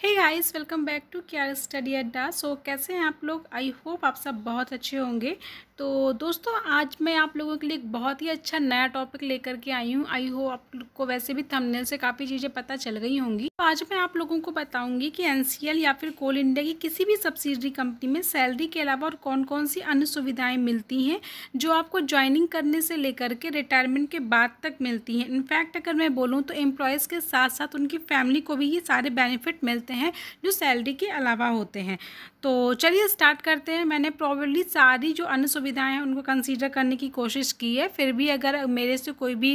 he guys welcome back to care study Adda so कैसे हैं आप लोग आई होप आप सब बहुत अच्छे होंगे तो दोस्तों आज मैं आप लोगों के लिए एक बहुत ही अच्छा नया टॉपिक लेकर के आई हूँ आई होप आप लोग को वैसे भी थंबनेल से काफ़ी चीज़ें पता चल गई होंगी तो आज मैं आप लोगों को बताऊंगी कि एन या फिर कोल इंडिया की किसी भी सब्सिडरी कंपनी में सैलरी के अलावा और कौन कौन सी अन्य सुविधाएँ मिलती हैं जो आपको ज्वाइनिंग करने से लेकर के रिटायरमेंट के बाद तक मिलती हैं इनफैक्ट अगर मैं बोलूँ तो एम्प्लॉयज़ के साथ साथ उनकी फैमिली को भी ये सारे बेनिफिट मिलते हैं हैं जो सैलरी के अलावा होते हैं तो चलिए स्टार्ट करते हैं मैंने प्रॉबली सारी जो अन्य सुविधाएँ हैं उनको कंसीडर करने की कोशिश की है फिर भी अगर मेरे से कोई भी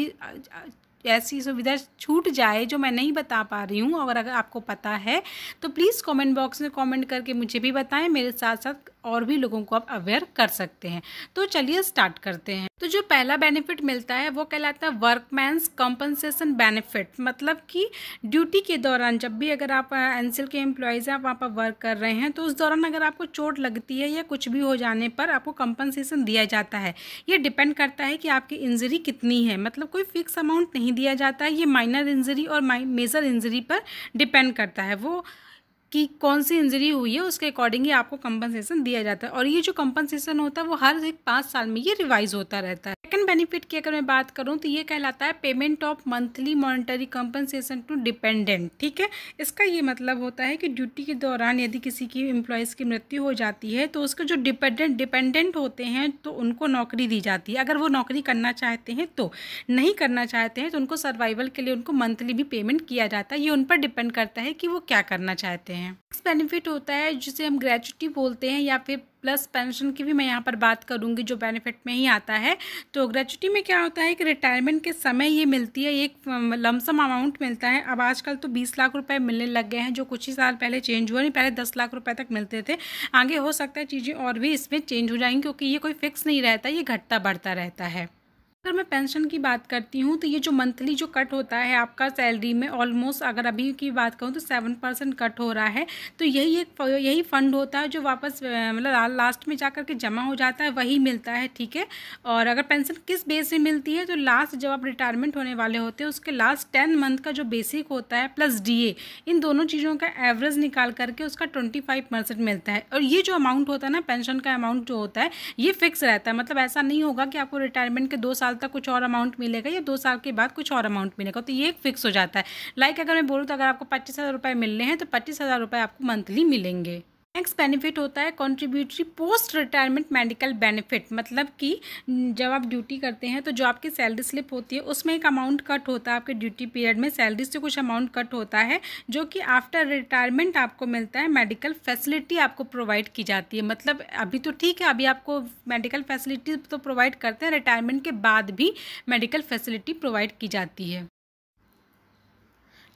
ऐसी सुविधा छूट जाए जो मैं नहीं बता पा रही हूँ और अगर आपको पता है तो प्लीज़ कमेंट बॉक्स में कमेंट करके मुझे भी बताएं मेरे साथ साथ और भी लोगों को आप अवेयर कर सकते हैं तो चलिए स्टार्ट करते हैं तो जो पहला बेनिफिट मिलता है वो कहलाता है वर्कमैन्स कॉम्पनसेशन बेनिफिट मतलब कि ड्यूटी के दौरान जब भी अगर आप एनसीएल के एम्प्लॉयज़ हैं आप वहाँ पर वर्क कर रहे हैं तो उस दौरान अगर आपको चोट लगती है या कुछ भी हो जाने पर आपको कंपनसेशन दिया जाता है ये डिपेंड करता है कि आपकी इंजरी कितनी है मतलब कोई फिक्स अमाउंट नहीं दिया जाता है ये माइनर इंजरी और मेजर इंजरी पर डिपेंड करता है वो कि कौन सी इंजरी हुई है उसके अकॉर्डिंग ही आपको कंपनसेशन दिया जाता है और ये जो कंपनसेशन होता है वो हर एक पाँच साल में ये रिवाइज होता रहता है सेकंड बेनिफिट की अगर मैं बात करूँ तो ये कहलाता है payment of monthly monetary compensation to dependent ठीक है इसका ये मतलब होता है कि ड्यूटी के दौरान यदि किसी की एम्प्लॉयज़ की मृत्यु हो जाती है तो उसके जो डिपेंडेंट डिपेंडेंट होते हैं तो उनको नौकरी दी जाती है अगर वो नौकरी करना चाहते हैं तो नहीं करना चाहते हैं तो उनको सर्वाइवल के लिए उनको मंथली भी पेमेंट किया जाता है ये उन पर डिपेंड करता है कि वो क्या करना चाहते हैं बेनिफिट होता है जिसे हम ग्रेचुटी बोलते हैं या फिर प्लस पेंशन की भी मैं यहाँ पर बात करूँगी जो बेनिफिट में ही आता है तो ग्रेचुटी में क्या होता है कि रिटायरमेंट के समय ये मिलती है एक लमसम अमाउंट मिलता है अब आजकल तो बीस लाख रुपये मिलने लग गए हैं जो कुछ ही साल पहले चेंज हुए नहीं पहले दस लाख रुपये तक मिलते थे आगे हो सकता है चीज़ें और भी इसमें चेंज हो जाएंगी क्योंकि ये कोई फिक्स नहीं रहता ये घटता बढ़ता रहता है अगर मैं पेंशन की बात करती हूँ तो ये जो मंथली जो कट होता है आपका सैलरी में ऑलमोस्ट अगर अभी की बात करूँ तो सेवन परसेंट कट हो रहा है तो यही एक यही फ़ंड होता है जो वापस मतलब लास्ट में जा करके जमा हो जाता है वही मिलता है ठीक है और अगर पेंशन किस बेस में मिलती है तो लास्ट जब आप रिटायरमेंट होने वाले होते हैं उसके लास्ट टेन मंथ का जो बेसिक होता है प्लस डी इन दोनों चीज़ों का एवरेज निकाल करके उसका ट्वेंटी फाइव परसेंट मिलता है और ये जो अमाउंट होता है ना पेंशन का अमाउंट जो होता है ये फिक्स रहता है मतलब ऐसा नहीं होगा कि आपको रिटायरमेंट के दो साल साल तक कुछ और अमाउंट मिलेगा या दो साल के बाद कुछ और अमाउंट मिलेगा तो ये फिक्स हो जाता है लाइक अगर मैं बोलूँ तो अगर आपको पच्चीस हज़ार रुपये मिलने हैं तो पच्चीस हज़ार रुपये आपको मंथली मिलेंगे नेक्स्ट बेनिफिट होता है contributory post retirement medical benefit मतलब कि जब आप ड्यूटी करते हैं तो जो आपकी सैलरी स्लिप होती है उसमें एक अमाउंट कट होता है आपके ड्यूटी पीरियड में सैलरी से कुछ अमाउंट कट होता है जो कि आफ्टर रिटायरमेंट आपको मिलता है मेडिकल फैसिलिटी आपको प्रोवाइड की जाती है मतलब अभी तो ठीक है अभी आपको मेडिकल फैसिलिटी तो प्रोवाइड करते हैं रिटायरमेंट के बाद भी मेडिकल फैसिलिटी प्रोवाइड की जाती है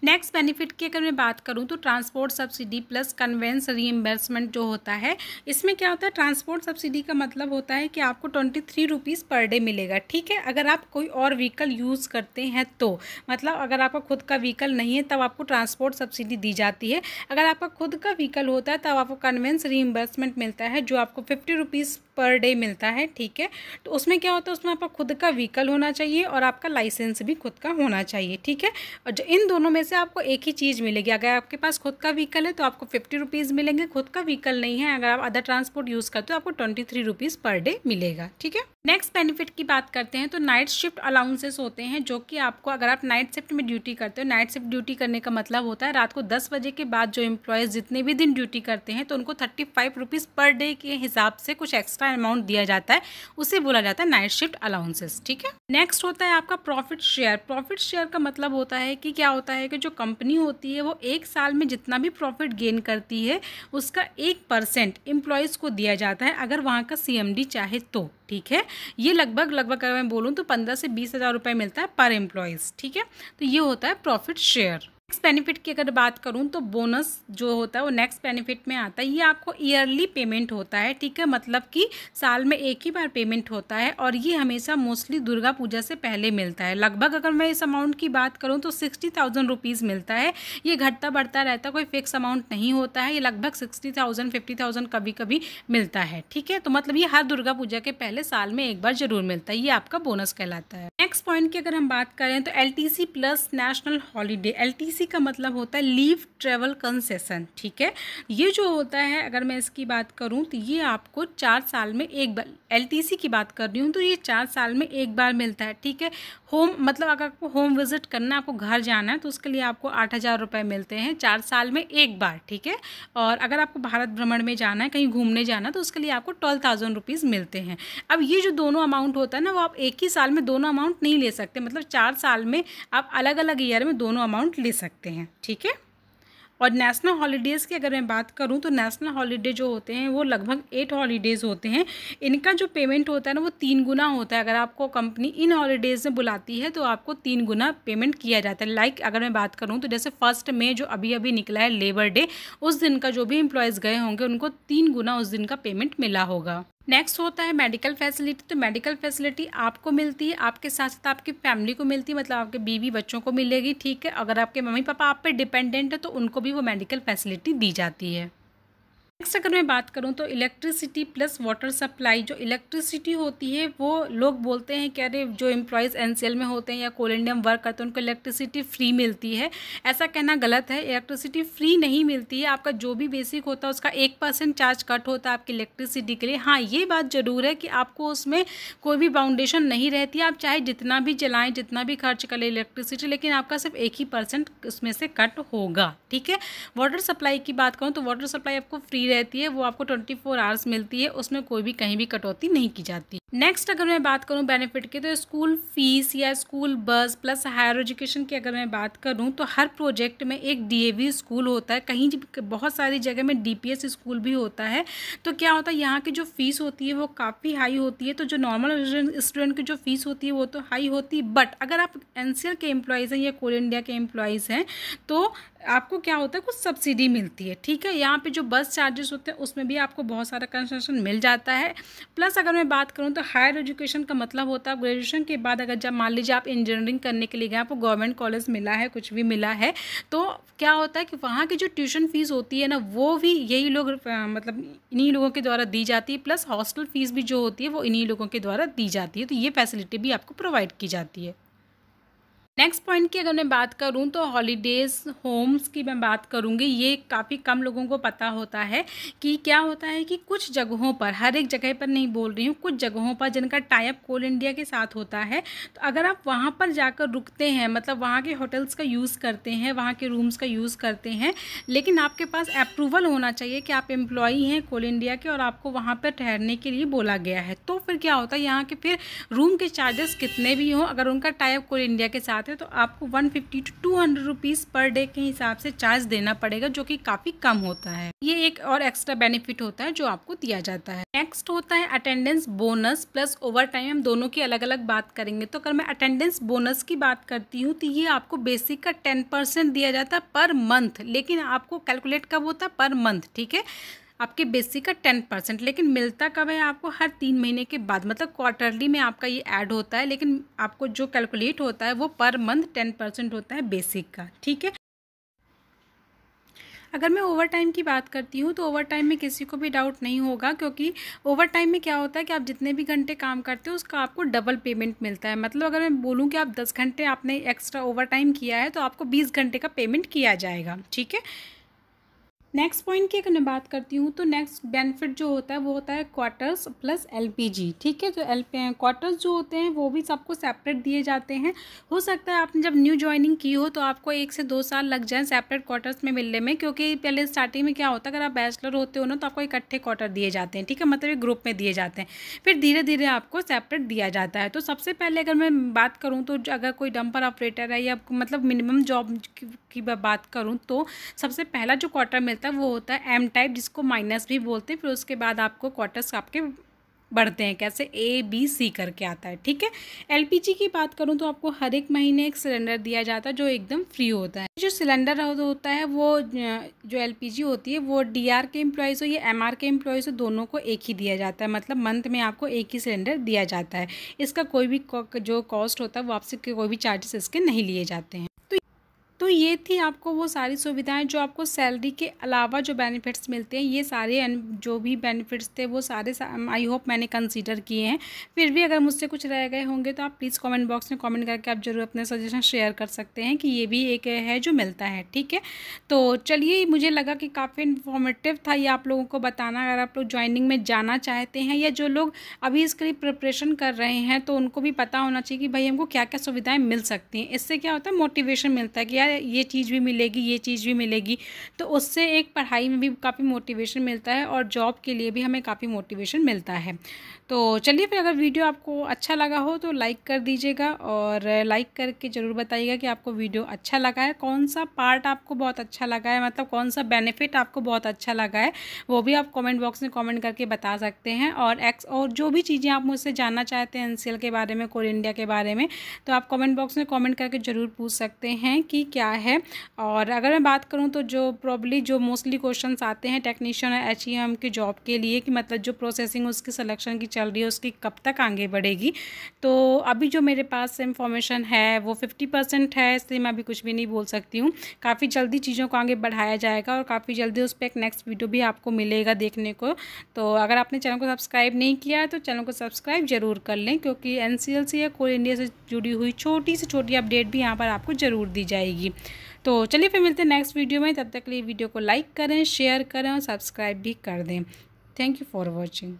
नेक्स्ट बेनिफिट की अगर मैं बात करूँ तो transport subsidy plus conveyance reimbursement जो होता है इसमें क्या होता है ट्रांसपोर्ट सब्सिडी का मतलब होता है कि आपको twenty three rupees per day मिलेगा ठीक है अगर आप कोई और व्हीकल यूज़ करते हैं तो मतलब अगर आपका खुद का व्हीकल नहीं है तब आपको ट्रांसपोर्ट सब्सिडी दी जाती है अगर आपका खुद का व्हीकल होता है तब आपको कन्वेंस रीएम्बर्समेंट मिलता है जो आपको फिफ्टी रुपीज़ पर डे मिलता है ठीक है तो उसमें क्या होता है उसमें आपका खुद का व्हीकल होना चाहिए और आपका लाइसेंस भी खुद का होना चाहिए ठीक है और जो इन दोनों में से आपको एक ही चीज़ मिलेगी अगर आपके पास खुद का व्हीकल है तो आपको फिफ्टी रुपीज़ मिलेंगे खुद का व्हीकल नहीं है अगर आप अदर ट्रांसपोर्ट यूज़ करते हो तो आपको twenty three rupees per day मिलेगा ठीक है नेक्स्ट बेनिफिट की बात करते हैं तो नाइट शिफ्ट अलाउंसेस होते हैं जो कि आपको अगर आप नाइट शिफ्ट में ड्यूटी करते हो नाइट शिफ्ट ड्यूटी करने का मतलब होता है रात को दस बजे के बाद जो एम्प्लॉयज़ जितने भी दिन ड्यूटी करते हैं तो उनको thirty five rupees per day के हिसाब से कुछ एक्स्ट्रा अमाउंट दिया जाता है उसे बोला जाता है नाइट शिफ्ट अलाउंसेस ठीक है नेक्स्ट होता है आपका प्रॉफिट शेयर प्रॉफिट शेयर का मतलब होता है कि क्या होता है कि जो कंपनी होती है वो एक साल में जितना भी प्रॉफिट गेन करती है उसका एक परसेंट एम्प्लॉयज़ को दिया जाता है अगर वहाँ का सी चाहे तो ठीक है ये लगभग लगभग अगर मैं बोलूँ तो पंद्रह से बीस हज़ार रुपये मिलता है पर एम्प्लॉयज़ ठीक है तो ये होता है प्रॉफिट शेयर नेक्स्ट बेनिफिट की अगर बात करूँ तो बोनस जो होता है वो नेक्स्ट बेनिफिट में आता है ये आपको ईयरली पेमेंट होता है ठीक है मतलब कि साल में एक ही बार पेमेंट होता है और ये हमेशा मोस्टली दुर्गा पूजा से पहले मिलता है लगभग अगर मैं इस अमाउंट की बात करूँ तो सिक्सटी थाउजेंड रुपीज़ मिलता है ये घटता बढ़ता रहता है कोई फिक्स अमाउंट नहीं होता है ये लगभग सिक्सटी थाउजेंड फिफ्टी थाउजेंड कभी कभी मिलता है ठीक है तो मतलब ये हर दुर्गा पूजा के पहले साल में एक बार जरूर मिलता है ये आपका बोनस कहलाता है नेक्स्ट पॉइंट की अगर हम बात करें तो L plus national holiday L C का मतलब होता है लीव ट्रेवल कंसेसन ठीक है ये जो होता है अगर मैं इसकी बात करूँ तो ये आपको चार साल में एक बार एल की बात कर रही हूँ तो ये चार साल में एक बार मिलता है ठीक है होम मतलब अगर आपको होम विजिट करना आपको घर जाना है तो उसके लिए आपको आठ हज़ार रुपये मिलते हैं चार साल में एक बार ठीक है और अगर आपको भारत भ्रमण में जाना है कहीं घूमने जाना है तो उसके लिए आपको ट्वेल्व थाउजेंड रुपीज़ मिलते हैं अब ये जो दोनों अमाउंट होता है ना वो आप एक ही साल में दोनों अमाउंट नहीं ले सकते मतलब चार साल में आप अलग अलग ईयर में दोनों अमाउंट ले सकते सकते हैं ठीक है और नेशनल हॉलीडेज़ की अगर मैं बात करूँ तो नेशनल हॉलीडे जो होते हैं वो लगभग एट हॉलीडेज़ होते हैं इनका जो पेमेंट होता है ना वो तीन गुना होता है अगर आपको कंपनी इन हॉलीडेज़ में बुलाती है तो आपको तीन गुना पेमेंट किया जाता है लाइक like, अगर मैं बात करूँ तो जैसे फर्स्ट मई जो अभी अभी निकला है लेबर डे उस दिन का जो भी एम्प्लॉयज़ गए होंगे उनको तीन गुना उस दिन का पेमेंट मिला होगा नेक्स्ट होता है मेडिकल फैसिलिटी तो मेडिकल फैसिलिटी आपको मिलती है आपके साथ साथ आपकी फैमिली को मिलती है मतलब आपके बीवी बच्चों को मिलेगी ठीक है अगर आपके मम्मी पापा आप पे डिपेंडेंट है तो उनको भी वो मेडिकल फैसिलिटी दी जाती है नेक्स्ट अगर मैं बात करूं तो इलेक्ट्रिसिटी प्लस वाटर सप्लाई जो इलेक्ट्रिसिटी होती है वो लोग बोलते हैं कि अरे जो एम्प्लॉयज़ एनसीएल में होते हैं या कोल इंडियम वर्क करते हैं उनको इलेक्ट्रिसिटी फ्री मिलती है ऐसा कहना गलत है इलेक्ट्रिसिटी फ्री नहीं मिलती है आपका जो भी बेसिक होता है उसका एक परसेंट चार्ज कट होता है आपकी इलेक्ट्रिसिटी के लिए हाँ ये बात ज़रूर है कि आपको उसमें कोई भी बाउंडेशन नहीं रहती आप चाहे जितना भी जलाएँ जितना भी खर्च करें इलेक्ट्रिसिटी लेकिन आपका सिर्फ एक ही परसेंट उसमें से कट होगा ठीक है वाटर सप्लाई की बात करूँ तो वाटर सप्लाई आपको फ्री रहती है वो आपको ट्वेंटी फोर आवर्स मिलती है उसमें कोई भी कहीं भी कटौती नहीं की जाती नेक्स्ट अगर मैं बात करूं बेनिफिट की तो स्कूल फीस या school bus plus higher education की अगर मैं बात करूं तो हर प्रोजेक्ट में एक डीएवी स्कूल होता है कहीं बहुत सारी जगह में डीपीएस स्कूल भी होता है तो क्या होता है यहाँ की जो फीस होती है वो काफ़ी हाई होती है तो जो नॉर्मल स्टूडेंट की जो फीस होती है वो तो हाई होती है बट अगर आप एन के एम्प्लॉयज़ हैं या कोल इंडिया के एम्प्लॉयज़ हैं तो आपको क्या होता है कुछ सब्सिडी मिलती है ठीक है यहाँ पे जो बस चार्जेस होते हैं उसमें भी आपको बहुत सारा कंसेशन मिल जाता है प्लस अगर मैं बात करूँ तो तो हायर एजुकेशन का मतलब होता है ग्रेजुएशन के बाद अगर जब मान लीजिए आप इंजीनियरिंग करने के लिए गए आपको गवर्नमेंट कॉलेज मिला है कुछ भी मिला है तो क्या होता है कि वहाँ की जो ट्यूशन फ़ीस होती है ना वो भी यही लोग मतलब इन्हीं लोगों के द्वारा दी जाती है प्लस हॉस्टल फ़ीस भी जो होती है वो इन्हीं लोगों के द्वारा दी जाती है तो ये फैसिलिटी भी आपको प्रोवाइड की जाती है नेक्स्ट पॉइंट की अगर मैं बात करूँ तो हॉलीडेज़ होम्स की मैं बात करूँगी ये काफ़ी कम लोगों को पता होता है कि क्या होता है कि कुछ जगहों पर हर एक जगह पर नहीं बोल रही हूँ कुछ जगहों पर जिनका टाइप कोल इंडिया के साथ होता है तो अगर आप वहाँ पर जाकर रुकते हैं मतलब वहाँ के होटल्स का यूज़ करते हैं वहाँ के रूम्स का यूज़ करते हैं लेकिन आपके पास अप्रूवल होना चाहिए कि आप एम्प्लॉई हैं कोल इंडिया के और आपको वहाँ पर ठहरने के लिए बोला गया है तो फिर क्या होता है यहाँ के फिर रूम के चार्जेस कितने भी हों अगर उनका टाइप कोल इंडिया के साथ जाते हैं तो आपको 150 to two hundred rupees per day के हिसाब से चार्ज देना पड़ेगा जो कि काफ़ी कम होता है ये एक और एक्स्ट्रा बेनिफिट होता है जो आपको दिया जाता है नेक्स्ट होता है attendance bonus plus overtime हम दोनों की अलग अलग बात करेंगे तो अगर मैं अटेंडेंस बोनस की बात करती हूँ तो ये आपको बेसिक का टेन परसेंट दिया जाता है पर मंथ लेकिन आपको कैलकुलेट कब होता है पर मंथ ठीक है आपके बेसिक का टेन परसेंट लेकिन मिलता कब है आपको हर तीन महीने के बाद मतलब क्वार्टरली में आपका ये ऐड होता है लेकिन आपको जो कैलकुलेट होता है वो पर मंथ टेन परसेंट होता है बेसिक का ठीक है अगर मैं ओवर टाइम की बात करती हूँ तो ओवर टाइम में किसी को भी डाउट नहीं होगा क्योंकि ओवर टाइम में क्या होता है कि आप जितने भी घंटे काम करते हो उसका आपको डबल पेमेंट मिलता है मतलब अगर मैं बोलूँ कि आप दस घंटे आपने एक्स्ट्रा ओवर टाइम किया है तो आपको बीस घंटे का पेमेंट किया जाएगा ठीक है नेक्स्ट पॉइंट की अगर मैं बात करती हूँ तो नेक्स्ट बेनिफिट जो होता है वो होता है क्वार्टर्स प्लस एलपीजी ठीक है जो एल क्वार्टर्स जो होते हैं वो भी सबको सेपरेट दिए जाते हैं हो सकता है आपने जब न्यू ज्वाइनिंग की हो तो आपको एक से दो साल लग जाए सेपरेट क्वार्टर्स में मिलने में क्योंकि पहले स्टार्टिंग में क्या होता है अगर आप बैचलर होते हो ना तो आपको इकट्ठे क्वार्टर दिए जाते हैं ठीक है मतलब एक ग्रुप में दिए जाते हैं फिर धीरे धीरे आपको सेपरेट दिया जाता है तो सबसे पहले अगर मैं बात करूँ तो अगर कोई डंपर ऑपरेटर है या मतलब मिनिमम जॉब की बात करूँ तो सबसे पहला जो क्वार्टर रहता है वो होता है एम टाइप जिसको माइनस भी बोलते हैं फिर उसके बाद आपको क्वार्टर्स आपके बढ़ते हैं कैसे ए बी सी करके आता है ठीक है एलपीजी की बात करूँ तो आपको हर एक महीने एक सिलेंडर दिया जाता है जो एकदम फ्री होता है जो सिलेंडर होता है वो जो एलपीजी होती है वो डीआर के एम्प्लॉयज़ हो या एमआर के एम्प्लॉयज़ हो दोनों को एक ही दिया जाता है मतलब मंथ में आपको एक ही सिलेंडर दिया जाता है इसका कोई भी जो कॉस्ट होता है वो आपसे कोई भी चार्जेस इसके नहीं लिए जाते हैं तो ये थी आपको वो सारी सुविधाएं जो आपको सैलरी के अलावा जो बेनिफिट्स मिलते हैं ये सारे जो भी बेनिफिट्स थे वो सारे आई होप um, मैंने कंसीडर किए हैं फिर भी अगर मुझसे कुछ रह गए होंगे तो आप प्लीज़ कमेंट बॉक्स में कमेंट करके आप ज़रूर अपने सजेशन शेयर कर सकते हैं कि ये भी एक है जो मिलता है ठीक है तो चलिए मुझे लगा कि काफ़ी इन्फॉर्मेटिव था ये आप लोगों को बताना अगर आप लोग ज्वाइनिंग में जाना चाहते हैं या जो लोग अभी इसके लिए प्रिपरेशन कर रहे हैं तो उनको भी पता होना चाहिए कि भाई हमको क्या क्या सुविधाएँ मिल सकती हैं इससे क्या होता है मोटिवेशन मिलता है कि यार ये चीज़ भी मिलेगी ये चीज़ भी मिलेगी तो उससे एक पढ़ाई में भी काफ़ी मोटिवेशन मिलता है और जॉब के लिए भी हमें काफ़ी मोटिवेशन मिलता है तो चलिए फिर अगर वीडियो आपको अच्छा लगा हो तो लाइक कर दीजिएगा और लाइक करके ज़रूर बताइएगा कि आपको वीडियो अच्छा लगा है कौन सा पार्ट आपको बहुत अच्छा लगा है मतलब कौन सा बेनिफिट आपको बहुत अच्छा लगा है वो भी आप कमेंट बॉक्स में कमेंट करके बता सकते हैं और एक्स और जो भी चीज़ें आप मुझसे जानना चाहते हैं एनसीएल के बारे में कोर इंडिया के बारे में तो आप कॉमेंट बॉक्स में कॉमेंट करके ज़रूर पूछ सकते हैं कि क्या क्या है और अगर मैं बात करूँ तो जो प्रॉब्ली जो मोस्टली क्वेश्चन आते हैं टेक्नीशियन और एच ई जॉब के लिए कि मतलब जो प्रोसेसिंग उसकी सलेक्शन की चल रही है उसकी कब तक आगे बढ़ेगी तो अभी जो मेरे पास इंफॉर्मेशन है वो फिफ्टी परसेंट है इसलिए मैं अभी कुछ भी नहीं बोल सकती हूँ काफ़ी जल्दी चीज़ों को आगे बढ़ाया जाएगा और काफ़ी जल्दी उस पर एक नेक्स्ट वीडियो भी आपको मिलेगा देखने को तो अगर आपने चैनल को सब्सक्राइब नहीं किया है तो चैनल को सब्सक्राइब ज़रूर कर लें क्योंकि एन या कोल इंडिया से जुड़ी हुई छोटी से छोटी अपडेट भी यहाँ पर आपको ज़रूर दी जाएगी जाएगी तो चलिए फिर मिलते हैं नेक्स्ट वीडियो में तब तक के लिए वीडियो को लाइक करें शेयर करें और सब्सक्राइब भी कर दें थैंक यू फॉर वॉचिंग